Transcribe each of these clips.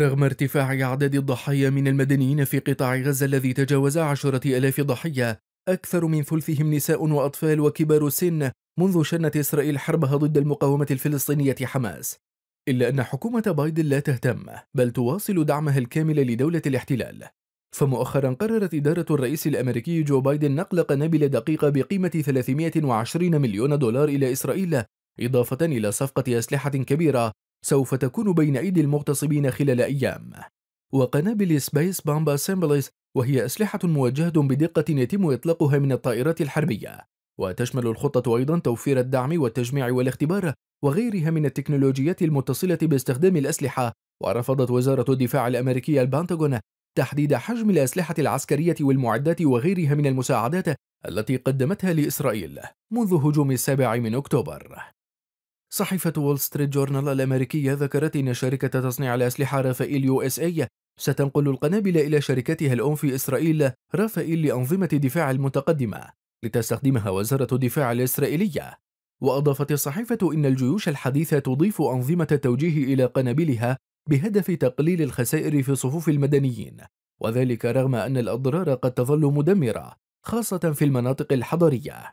رغم ارتفاع أعداد الضحايا من المدنيين في قطاع غزة الذي تجاوز عشرة ألاف ضحية أكثر من ثلثهم نساء وأطفال وكبار السن منذ شنت إسرائيل حربها ضد المقاومة الفلسطينية حماس إلا أن حكومة بايدن لا تهتم بل تواصل دعمها الكامل لدولة الاحتلال فمؤخرا قررت إدارة الرئيس الأمريكي جو بايدن نقل قنابل دقيقة بقيمة 320 مليون دولار إلى إسرائيل إضافة إلى صفقة أسلحة كبيرة سوف تكون بين أيدي المغتصبين خلال أيام وقنابل سبيس بامبا سيمبليس وهي أسلحة موجهة بدقة يتم إطلاقها من الطائرات الحربية وتشمل الخطة أيضا توفير الدعم والتجميع والاختبار وغيرها من التكنولوجيات المتصلة باستخدام الأسلحة ورفضت وزارة الدفاع الأمريكية البنتاغون تحديد حجم الأسلحة العسكرية والمعدات وغيرها من المساعدات التي قدمتها لإسرائيل منذ هجوم السابع من أكتوبر صحيفة وول ستريت جورنال الأمريكية ذكرت أن شركة تصنيع الأسلحة رافائيل يو اس اي ستنقل القنابل إلى شركتها الأم في إسرائيل رافائيل لأنظمة دفاع المتقدمة لتستخدمها وزارة الدفاع الإسرائيلية وأضافت الصحيفة إن الجيوش الحديثة تضيف أنظمة التوجيه إلى قنابلها بهدف تقليل الخسائر في صفوف المدنيين وذلك رغم أن الأضرار قد تظل مدمرة خاصة في المناطق الحضرية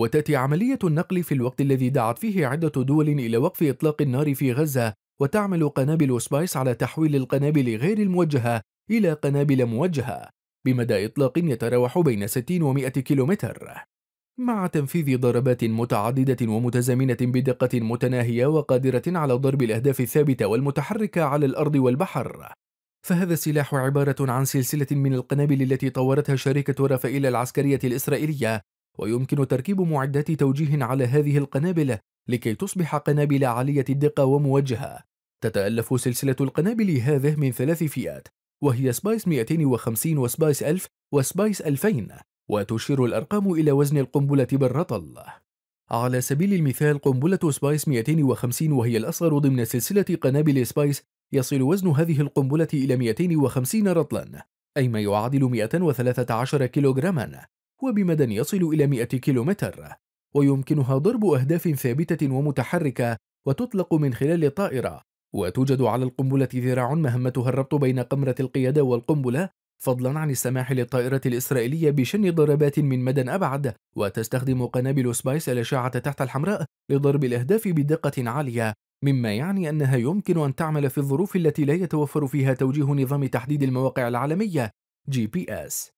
وتأتي عملية النقل في الوقت الذي دعت فيه عدة دول إلى وقف إطلاق النار في غزة وتعمل قنابل سبايس على تحويل القنابل غير الموجهة إلى قنابل موجهة بمدى إطلاق يتراوح بين 60 و 100 كيلومتر مع تنفيذ ضربات متعددة ومتزامنة بدقة متناهية وقادرة على ضرب الأهداف الثابتة والمتحركة على الأرض والبحر فهذا السلاح عبارة عن سلسلة من القنابل التي طورتها شركة رافائيل العسكرية الإسرائيلية ويمكن تركيب معدات توجيه على هذه القنابل لكي تصبح قنابل عالية الدقة وموجهة تتألف سلسلة القنابل هذه من ثلاث فئات وهي سبايس 250 وسبايس 1000 وسبايس 2000 وتشير الأرقام إلى وزن القنبلة بالرطل على سبيل المثال قنبلة سبايس 250 وهي الأصغر ضمن سلسلة قنابل سبايس يصل وزن هذه القنبلة إلى 250 رطلا أي ما يعادل 213 كيلوغراما وبمدى يصل إلى 100 كيلومتر ويمكنها ضرب أهداف ثابتة ومتحركة وتطلق من خلال الطائرة وتوجد على القنبلة ذراع مهمتها الربط بين قمرة القيادة والقنبلة فضلا عن السماح للطائرة الإسرائيلية بشن ضربات من مدى أبعد وتستخدم قنابل سبايس الأشعة تحت الحمراء لضرب الأهداف بدقة عالية مما يعني أنها يمكن أن تعمل في الظروف التي لا يتوفر فيها توجيه نظام تحديد المواقع العالمية GPS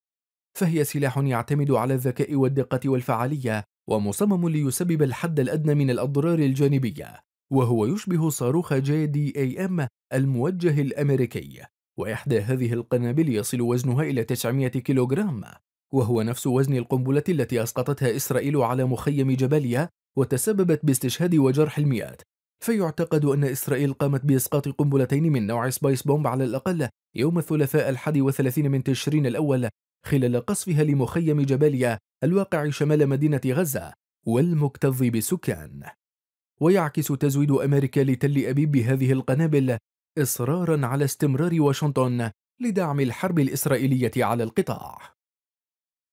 فهي سلاح يعتمد على الذكاء والدقة والفعالية ومصمم ليسبب الحد الأدنى من الأضرار الجانبية وهو يشبه صاروخ جي دي اي ام الموجه الأمريكي وإحدى هذه القنابل يصل وزنها إلى 900 كيلوغرام وهو نفس وزن القنبلة التي أسقطتها إسرائيل على مخيم جباليا وتسببت باستشهاد وجرح المئات فيعتقد أن إسرائيل قامت بإسقاط قنبلتين من نوع سبايس بومب على الأقل يوم الثلاثاء الحادي وثلاثين من تشرين الأول خلال قصفها لمخيم جباليا الواقع شمال مدينة غزة والمكتظ بالسكان ويعكس تزويد أمريكا لتل أبيب بهذه القنابل إصرارا على استمرار واشنطن لدعم الحرب الإسرائيلية على القطاع